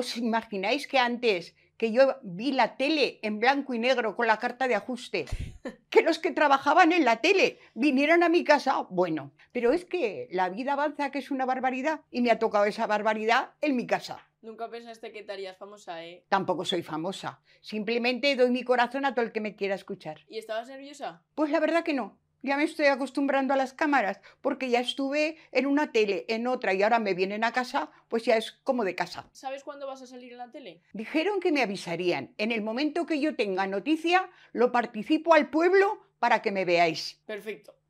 ¿Os imagináis que antes que yo vi la tele en blanco y negro con la carta de ajuste, que los que trabajaban en la tele vinieron a mi casa. Bueno, pero es que la vida avanza, que es una barbaridad, y me ha tocado esa barbaridad en mi casa. Nunca pensaste que te famosa, ¿eh? Tampoco soy famosa. Simplemente doy mi corazón a todo el que me quiera escuchar. ¿Y estabas nerviosa? Pues la verdad que no ya me estoy acostumbrando a las cámaras, porque ya estuve en una tele, en otra, y ahora me vienen a casa, pues ya es como de casa. ¿Sabes cuándo vas a salir en la tele? Dijeron que me avisarían. En el momento que yo tenga noticia, lo participo al pueblo para que me veáis. Perfecto.